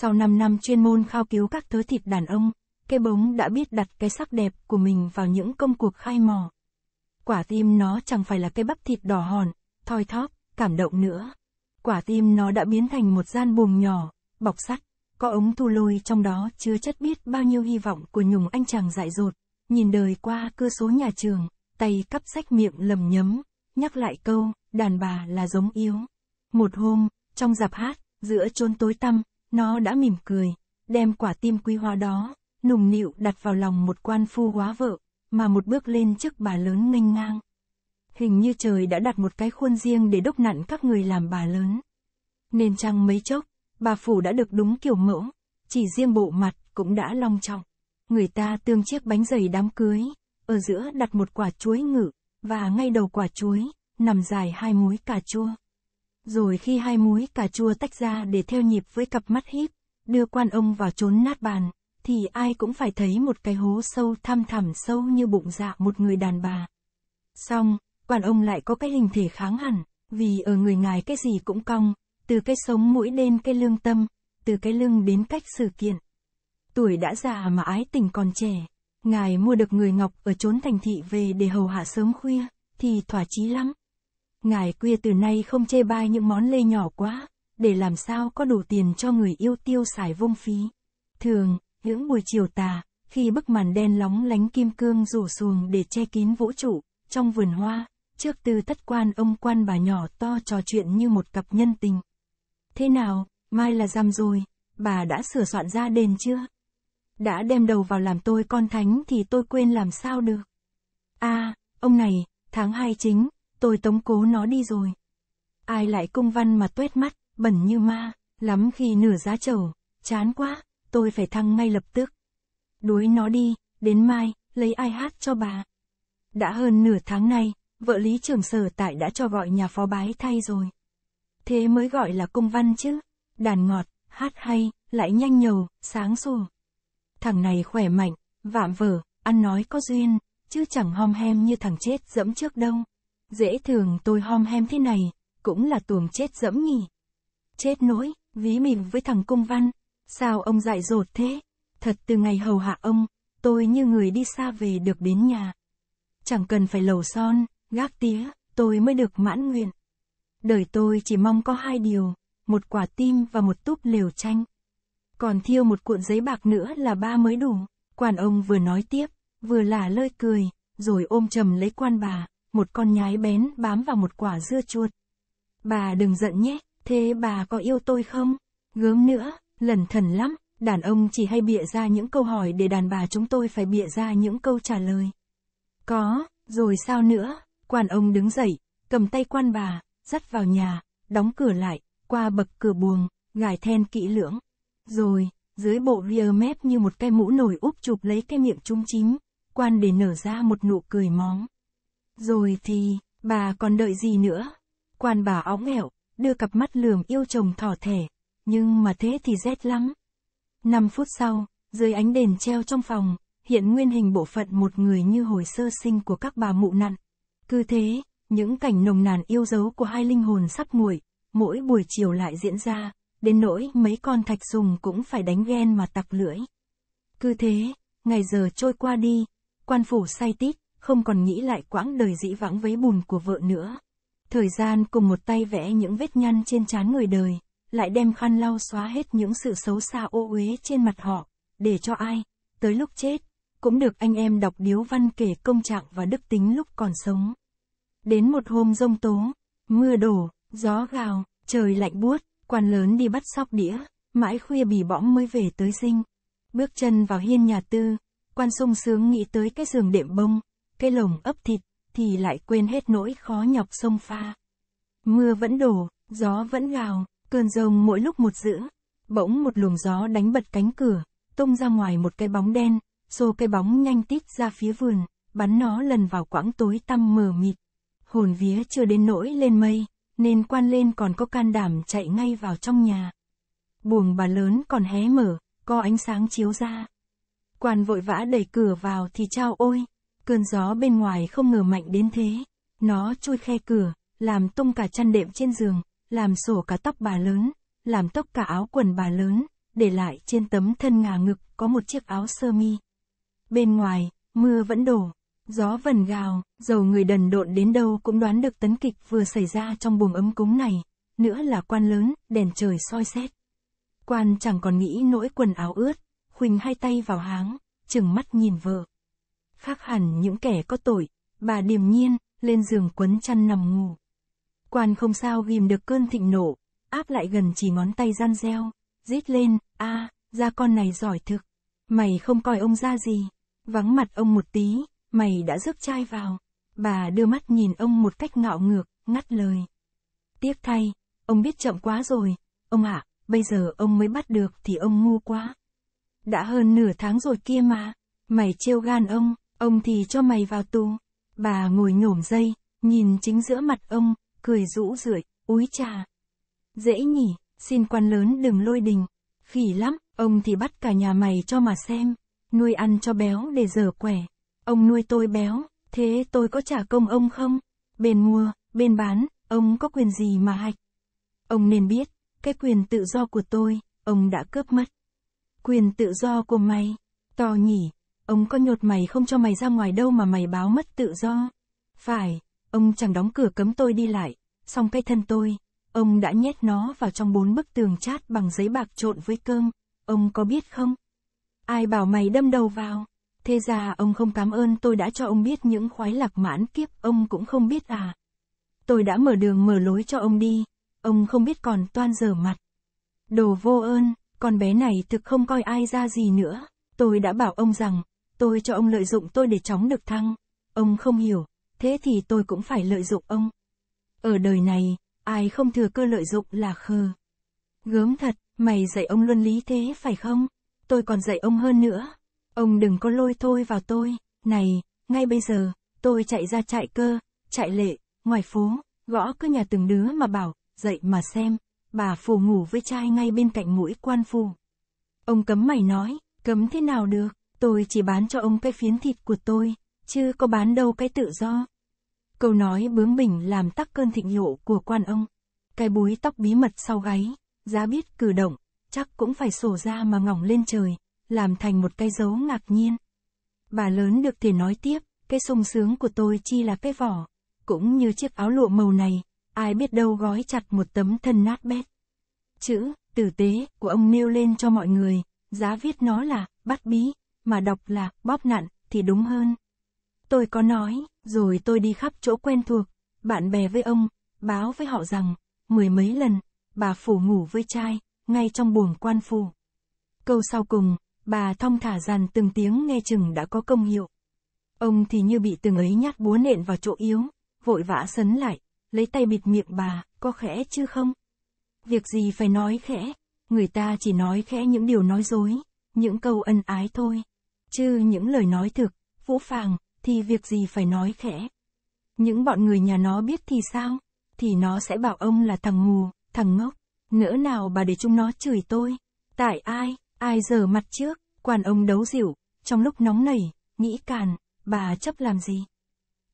Sau 5 năm chuyên môn khao cứu các thứ thịt đàn ông, cái bống đã biết đặt cái sắc đẹp của mình vào những công cuộc khai mỏ. Quả tim nó chẳng phải là cái bắp thịt đỏ hòn, thoi thóp, cảm động nữa. Quả tim nó đã biến thành một gian buồng nhỏ, bọc sắt, có ống thu lôi trong đó chứa chất biết bao nhiêu hy vọng của nhùng anh chàng dại dột, nhìn đời qua cơ số nhà trường, tay cắp sách miệng lầm nhấm, nhắc lại câu, đàn bà là giống yếu. Một hôm, trong dạp hát, giữa chốn tối tăm, nó đã mỉm cười, đem quả tim quý hoa đó, nùng nịu đặt vào lòng một quan phu hóa vợ, mà một bước lên trước bà lớn nghênh ngang. Hình như trời đã đặt một cái khuôn riêng để đốc nặn các người làm bà lớn. Nên chăng mấy chốc, bà phủ đã được đúng kiểu mẫu, chỉ riêng bộ mặt cũng đã long trọng. Người ta tương chiếc bánh dày đám cưới, ở giữa đặt một quả chuối ngự, và ngay đầu quả chuối, nằm dài hai múi cà chua. Rồi khi hai múi cà chua tách ra để theo nhịp với cặp mắt híp, đưa quan ông vào trốn nát bàn, thì ai cũng phải thấy một cái hố sâu thăm thẳm sâu như bụng dạ một người đàn bà. Xong, quan ông lại có cái hình thể kháng hẳn, vì ở người ngài cái gì cũng cong, từ cái sống mũi đến cái lương tâm, từ cái lưng đến cách sự kiện. Tuổi đã già mà ái tình còn trẻ, ngài mua được người Ngọc ở trốn thành thị về để hầu hạ sớm khuya, thì thỏa chí lắm ngài khuya từ nay không chê bai những món lê nhỏ quá, để làm sao có đủ tiền cho người yêu tiêu xài vông phí. Thường, những buổi chiều tà, khi bức màn đen lóng lánh kim cương rủ xuồng để che kín vũ trụ, trong vườn hoa, trước tư tất quan ông quan bà nhỏ to trò chuyện như một cặp nhân tình. Thế nào, mai là rằm rồi, bà đã sửa soạn ra đền chưa? Đã đem đầu vào làm tôi con thánh thì tôi quên làm sao được. a à, ông này, tháng hai chính, tôi tống cố nó đi rồi. Ai lại công văn mà tuét mắt, bẩn như ma, lắm khi nửa giá chầu, chán quá, tôi phải thăng ngay lập tức. Đuối nó đi, đến mai, lấy ai hát cho bà. Đã hơn nửa tháng nay, vợ Lý trưởng sở tại đã cho gọi nhà phó bái thay rồi. Thế mới gọi là công văn chứ, đàn ngọt, hát hay, lại nhanh nhầu, sáng sủa. Thằng này khỏe mạnh, vạm vỡ, ăn nói có duyên, chứ chẳng hom hem như thằng chết dẫm trước đâu. Dễ thường tôi hom hem thế này, cũng là tuồng chết dẫm nhỉ. Chết nỗi, ví mình với thằng cung văn, sao ông dại dột thế? Thật từ ngày hầu hạ ông, tôi như người đi xa về được đến nhà. Chẳng cần phải lầu son, gác tía, tôi mới được mãn nguyện. Đời tôi chỉ mong có hai điều, một quả tim và một túp lều tranh. Còn thiêu một cuộn giấy bạc nữa là ba mới đủ. quản ông vừa nói tiếp, vừa lả lơi cười, rồi ôm chầm lấy quan bà một con nhái bén bám vào một quả dưa chuột. Bà đừng giận nhé, thế bà có yêu tôi không? Gớm nữa, lần thần lắm, đàn ông chỉ hay bịa ra những câu hỏi để đàn bà chúng tôi phải bịa ra những câu trả lời. Có, rồi sao nữa? Quan ông đứng dậy, cầm tay quan bà, dắt vào nhà, đóng cửa lại, qua bậc cửa buồng, gài then kỹ lưỡng. Rồi, dưới bộ rear mép như một cái mũ nổi úp chụp lấy cái miệng trung chính, quan để nở ra một nụ cười móng. Rồi thì, bà còn đợi gì nữa? Quan bà óng ẹo, đưa cặp mắt lườm yêu chồng thỏ thẻ, nhưng mà thế thì rét lắm. năm phút sau, dưới ánh đèn treo trong phòng, hiện nguyên hình bộ phận một người như hồi sơ sinh của các bà mụ nặn. Cứ thế, những cảnh nồng nàn yêu dấu của hai linh hồn sắp nguội, mỗi buổi chiều lại diễn ra, đến nỗi mấy con thạch sùng cũng phải đánh ghen mà tặc lưỡi. Cứ thế, ngày giờ trôi qua đi, quan phủ say tít, không còn nghĩ lại quãng đời dĩ vãng với bùn của vợ nữa. Thời gian cùng một tay vẽ những vết nhăn trên trán người đời, lại đem khăn lau xóa hết những sự xấu xa ô uế trên mặt họ, để cho ai, tới lúc chết, cũng được anh em đọc điếu văn kể công trạng và đức tính lúc còn sống. Đến một hôm rông tố, mưa đổ, gió gào, trời lạnh buốt, quan lớn đi bắt sóc đĩa, mãi khuya bì bõm mới về tới dinh. Bước chân vào hiên nhà tư, quan sung sướng nghĩ tới cái giường đệm bông, cái lồng ấp thịt, thì lại quên hết nỗi khó nhọc sông pha. Mưa vẫn đổ, gió vẫn gào, cơn rông mỗi lúc một giữa. Bỗng một luồng gió đánh bật cánh cửa, tung ra ngoài một cái bóng đen, xô cái bóng nhanh tít ra phía vườn, bắn nó lần vào quãng tối tăm mờ mịt. Hồn vía chưa đến nỗi lên mây, nên quan lên còn có can đảm chạy ngay vào trong nhà. Buồng bà lớn còn hé mở, có ánh sáng chiếu ra. Quan vội vã đẩy cửa vào thì trao ôi, Cơn gió bên ngoài không ngờ mạnh đến thế. Nó chui khe cửa, làm tung cả chăn đệm trên giường, làm sổ cả tóc bà lớn, làm tóc cả áo quần bà lớn, để lại trên tấm thân ngả ngực có một chiếc áo sơ mi. Bên ngoài, mưa vẫn đổ, gió vần gào, dầu người đần độn đến đâu cũng đoán được tấn kịch vừa xảy ra trong buồng ấm cúng này, nữa là quan lớn, đèn trời soi xét. Quan chẳng còn nghĩ nỗi quần áo ướt, khuynh hai tay vào háng, chừng mắt nhìn vợ khác hẳn những kẻ có tội, bà điềm nhiên, lên giường quấn chăn nằm ngủ. Quan không sao ghim được cơn thịnh nộ, áp lại gần chỉ ngón tay gian reo, rít lên, a, à, ra con này giỏi thực, mày không coi ông ra gì, vắng mặt ông một tí, mày đã rước trai vào. Bà đưa mắt nhìn ông một cách ngạo ngược, ngắt lời. Tiếc thay, ông biết chậm quá rồi, ông ạ, à, bây giờ ông mới bắt được thì ông ngu quá. Đã hơn nửa tháng rồi kia mà, mày trêu gan ông, Ông thì cho mày vào tù. Bà ngồi nhổm dây, nhìn chính giữa mặt ông, cười rũ rượi, úi trà. Dễ nhỉ, xin quan lớn đừng lôi đình. Khỉ lắm, ông thì bắt cả nhà mày cho mà xem. Nuôi ăn cho béo để dở quẻ. Ông nuôi tôi béo, thế tôi có trả công ông không? Bên mua, bên bán, ông có quyền gì mà hạch? Ông nên biết, cái quyền tự do của tôi, ông đã cướp mất. Quyền tự do của mày, to nhỉ, Ông có nhột mày không cho mày ra ngoài đâu mà mày báo mất tự do. Phải, ông chẳng đóng cửa cấm tôi đi lại, xong cái thân tôi, ông đã nhét nó vào trong bốn bức tường chát bằng giấy bạc trộn với cơm, ông có biết không? Ai bảo mày đâm đầu vào? Thế ra ông không cảm ơn tôi đã cho ông biết những khoái lạc mãn kiếp ông cũng không biết à. Tôi đã mở đường mở lối cho ông đi, ông không biết còn toan dở mặt. Đồ vô ơn, con bé này thực không coi ai ra gì nữa, tôi đã bảo ông rằng, tôi cho ông lợi dụng tôi để chóng được thăng. Ông không hiểu, thế thì tôi cũng phải lợi dụng ông. Ở đời này, ai không thừa cơ lợi dụng là khờ. Gớm thật, mày dạy ông luân lý thế phải không? Tôi còn dạy ông hơn nữa. Ông đừng có lôi thôi vào tôi. Này, ngay bây giờ, tôi chạy ra chạy cơ, chạy lệ, ngoài phố, gõ cứ nhà từng đứa mà bảo, dậy mà xem, bà phù ngủ với trai ngay bên cạnh mũi quan phù. Ông cấm mày nói, cấm thế nào được? Tôi chỉ bán cho ông cái phiến thịt của tôi, chứ có bán đâu cái tự do. Câu nói bướng bỉnh làm tắc cơn thịnh nộ của quan ông. Cái búi tóc bí mật sau gáy, giá biết cử động, chắc cũng phải sổ ra mà ngỏng lên trời, làm thành một cái dấu ngạc nhiên. Bà lớn được thể nói tiếp, cái sung sướng của tôi chi là cái vỏ, cũng như chiếc áo lụa màu này, ai biết đâu gói chặt một tấm thân nát bét. Chữ, tử tế, của ông nêu lên cho mọi người, giá viết nó là, bắt bí mà đọc là bóp nặn thì đúng hơn. Tôi có nói, rồi tôi đi khắp chỗ quen thuộc, bạn bè với ông, báo với họ rằng, mười mấy lần, bà phủ ngủ với trai, ngay trong buồng quan phủ. Câu sau cùng, bà thong thả dàn từng tiếng nghe chừng đã có công hiệu. Ông thì như bị từng ấy nhát búa nện vào chỗ yếu, vội vã sấn lại, lấy tay bịt miệng bà, có khẽ chứ không? Việc gì phải nói khẽ, người ta chỉ nói khẽ những điều nói dối, những câu ân ái thôi. Chứ những lời nói thực, vũ phàng, thì việc gì phải nói khẽ. Những bọn người nhà nó biết thì sao? Thì nó sẽ bảo ông là thằng ngu, thằng ngốc. Nỡ nào bà để chúng nó chửi tôi. Tại ai, ai giờ mặt trước, quan ông đấu dịu, trong lúc nóng nảy, nghĩ càn, bà chấp làm gì?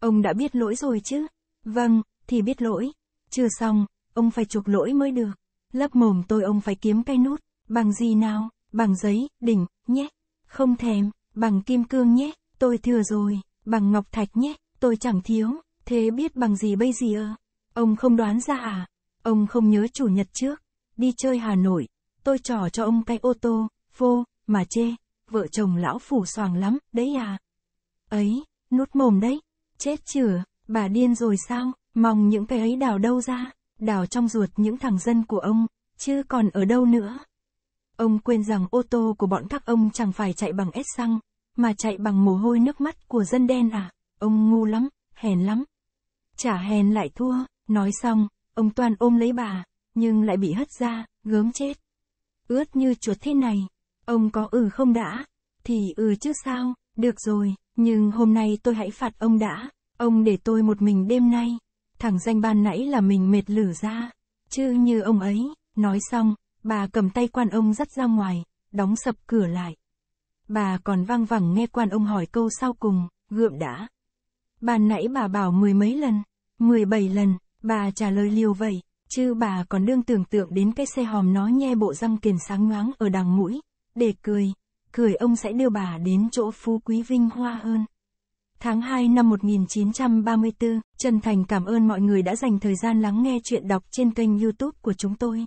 Ông đã biết lỗi rồi chứ? Vâng, thì biết lỗi. Chưa xong, ông phải chuộc lỗi mới được. Lấp mồm tôi ông phải kiếm cái nút, bằng gì nào, bằng giấy, đỉnh, nhé. Không thèm, bằng kim cương nhé, tôi thừa rồi, bằng ngọc thạch nhé, tôi chẳng thiếu, thế biết bằng gì bây giờ? Ông không đoán ra à? Ông không nhớ chủ nhật trước, đi chơi Hà Nội, tôi trò cho ông cái ô tô, vô, mà chê, vợ chồng lão phủ soàng lắm, đấy à? Ấy, nút mồm đấy, chết chửa, bà điên rồi sao, mong những cái ấy đào đâu ra, đào trong ruột những thằng dân của ông, chứ còn ở đâu nữa. Ông quên rằng ô tô của bọn các ông chẳng phải chạy bằng ép xăng, mà chạy bằng mồ hôi nước mắt của dân đen à, ông ngu lắm, hèn lắm. Chả hèn lại thua, nói xong, ông toàn ôm lấy bà, nhưng lại bị hất ra, gớm chết. Ướt như chuột thế này, ông có ừ không đã, thì ừ chứ sao, được rồi, nhưng hôm nay tôi hãy phạt ông đã, ông để tôi một mình đêm nay, thằng danh ban nãy là mình mệt lử ra, chứ như ông ấy, nói xong, Bà cầm tay quan ông dắt ra ngoài, đóng sập cửa lại. Bà còn vang vẳng nghe quan ông hỏi câu sau cùng, gượng đã. Bà nãy bà bảo mười mấy lần, mười bảy lần, bà trả lời liều vậy, chứ bà còn đương tưởng tượng đến cái xe hòm nó nhe bộ răng kiền sáng nhoáng ở đằng mũi, để cười, cười ông sẽ đưa bà đến chỗ phú quý vinh hoa hơn. Tháng 2 năm 1934, chân Thành cảm ơn mọi người đã dành thời gian lắng nghe chuyện đọc trên kênh youtube của chúng tôi.